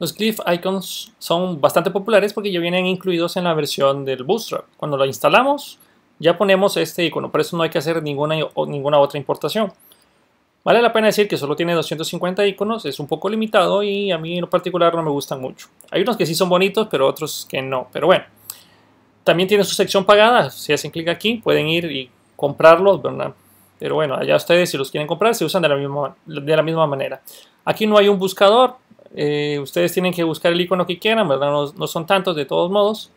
Los glyph Icons son bastante populares porque ya vienen incluidos en la versión del Bootstrap. Cuando lo instalamos, ya ponemos este icono, por eso no hay que hacer ninguna, ninguna otra importación. Vale la pena decir que solo tiene 250 iconos, es un poco limitado y a mí en particular no me gustan mucho. Hay unos que sí son bonitos, pero otros que no. Pero bueno, también tiene su sección pagada. Si hacen clic aquí, pueden ir y comprarlos, Pero bueno, allá ustedes si los quieren comprar, se usan de la misma, de la misma manera. Aquí no hay un buscador, eh, ustedes tienen que buscar el icono que quieran, ¿verdad? No, son tantos de todos modos.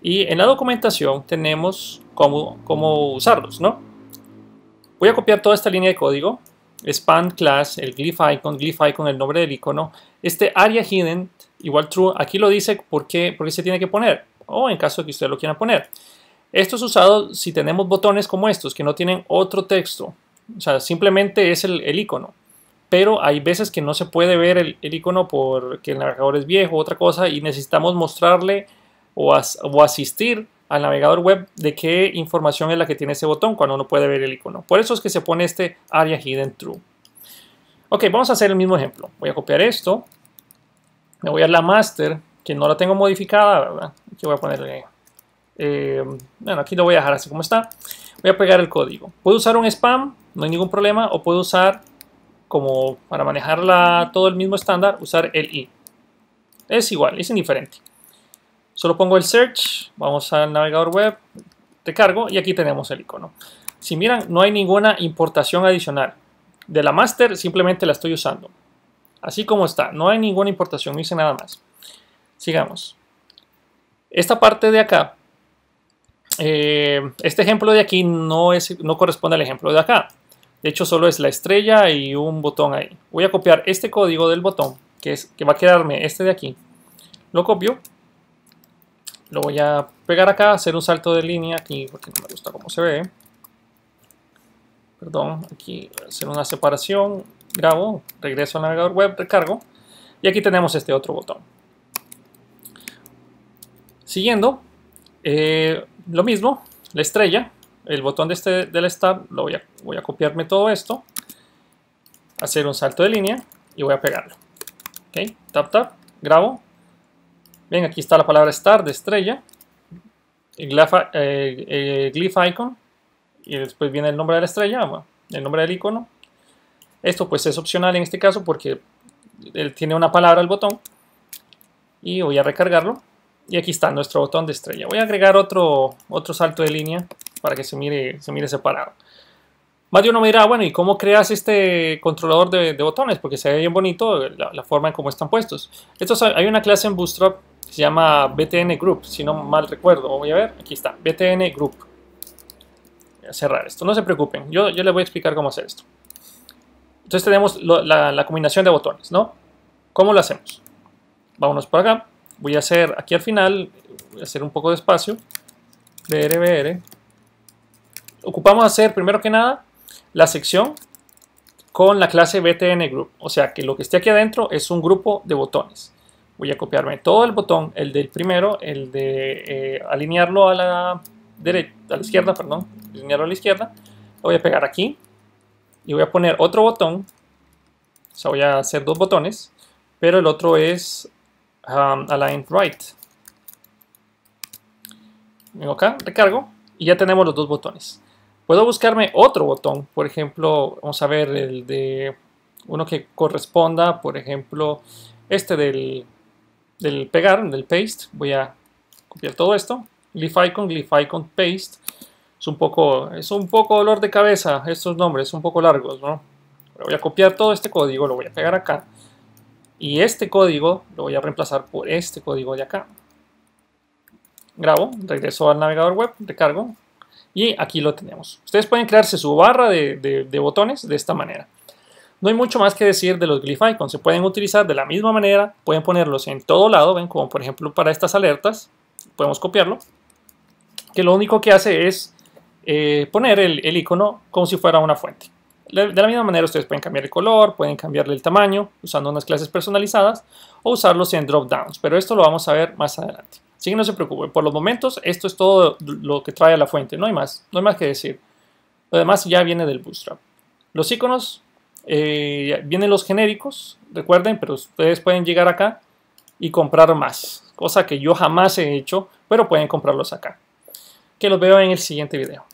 Y en la documentación tenemos cómo, cómo usarlos, ¿no? Voy a copiar toda esta línea de código. Span class, el glyph icon, glyph icon, el nombre del icono. Este area hidden, igual true, aquí lo dice porque, qué se tiene que poner, o en caso de que ustedes lo quieran poner. Esto es usado si tenemos botones como estos, que no tienen otro texto. O sea, simplemente es el icono pero hay veces que no se puede ver el, icono porque el navegador es viejo otra cosa y necesitamos mostrarle o, o, asistir al navegador web de qué información es la que tiene ese botón cuando uno puede ver el icono. Por eso es que se pone este area hidden true. Ok, vamos a hacer el mismo ejemplo. Voy a copiar esto. Me voy a la master, que no la tengo modificada, ¿verdad? voy a ponerle... Eh, bueno, aquí lo voy a dejar así como está. Voy a pegar el código. Puedo usar un spam, no hay ningún problema, o puedo usar como para manejarla todo el mismo estándar, usar el i. Es igual, es indiferente. Solo pongo el search, vamos al navegador web, cargo y aquí tenemos el icono. Si miran, no hay ninguna importación adicional. De la master simplemente la estoy usando. Así como está, no hay ninguna importación, no hice nada más. Sigamos. Esta parte de acá, eh, este ejemplo de aquí no, es, no corresponde al ejemplo de acá. De hecho, solo es la estrella y un botón ahí. Voy a copiar este código del botón, que, es, que va a quedarme este de aquí. Lo copio. Lo voy a pegar acá, hacer un salto de línea aquí, porque no me gusta cómo se ve. Perdón, aquí hacer una separación. Grabo, regreso al navegador web, recargo. Y aquí tenemos este otro botón. Siguiendo, eh, lo mismo, la estrella, el botón de este, del Start, lo voy a, voy a copiarme todo esto, hacer un salto de línea y voy a pegarlo. Ok, tap tap, grabo. Bien, aquí está la palabra Start de estrella, el, eh, eh, glyph icon, y después viene el nombre de la estrella, el nombre del icono. Esto pues es opcional en este caso porque él tiene una palabra el botón. Y voy a recargarlo. Y aquí está nuestro botón de estrella. Voy a agregar otro, otro salto de línea para que se mire, se mire separado. Más de uno me dirá, bueno, ¿y cómo creas este controlador de, botones? Porque se ve bien bonito la, forma en cómo están puestos. esto hay una clase en Bootstrap que se llama BTN Group, si no mal recuerdo. Voy a ver, aquí está, BTN Group. Voy a cerrar esto, no se preocupen, yo, yo les voy a explicar cómo hacer esto. Entonces tenemos la, combinación de botones, ¿no? ¿Cómo lo hacemos? Vámonos por acá. Voy a hacer aquí al final, voy a hacer un poco de espacio. BRBR ocupamos hacer primero que nada la sección con la clase btn group. O sea que lo que esté aquí adentro es un grupo de botones. Voy a copiarme todo el botón, el del primero, el de eh, alinearlo a la derecha, a la izquierda, perdón, alinearlo a la izquierda. Lo voy a pegar aquí y voy a poner otro botón. O sea, voy a hacer dos botones, pero el otro es um, align right. Vengo acá, recargo y ya tenemos los dos botones. Puedo buscarme otro botón, por ejemplo, vamos a ver el de uno que corresponda, por ejemplo, este del, pegar, del paste. Voy a copiar todo esto. Glyph icon, paste. Es un poco, es un poco dolor de cabeza estos nombres, son un poco largos, ¿no? voy a copiar todo este código, lo voy a pegar acá. Y este código lo voy a reemplazar por este código de acá. Grabo, regreso al navegador web, recargo, y aquí lo tenemos. Ustedes pueden crearse su barra de, botones de esta manera. No hay mucho más que decir de los glyphicons. Se pueden utilizar de la misma manera. Pueden ponerlos en todo lado. Ven, como por ejemplo para estas alertas. Podemos copiarlo. Que lo único que hace es eh, poner el, el icono como si fuera una fuente. De la misma manera ustedes pueden cambiar el color, pueden cambiarle el tamaño usando unas clases personalizadas o usarlos en drop-downs, pero esto lo vamos a ver más adelante. Así que no se preocupen, por los momentos esto es todo lo que trae la fuente, no hay más, no hay más que decir. Lo demás ya viene del Bootstrap. Los iconos, eh, vienen los genéricos, recuerden, pero ustedes pueden llegar acá y comprar más, cosa que yo jamás he hecho, pero pueden comprarlos acá. Que los veo en el siguiente video.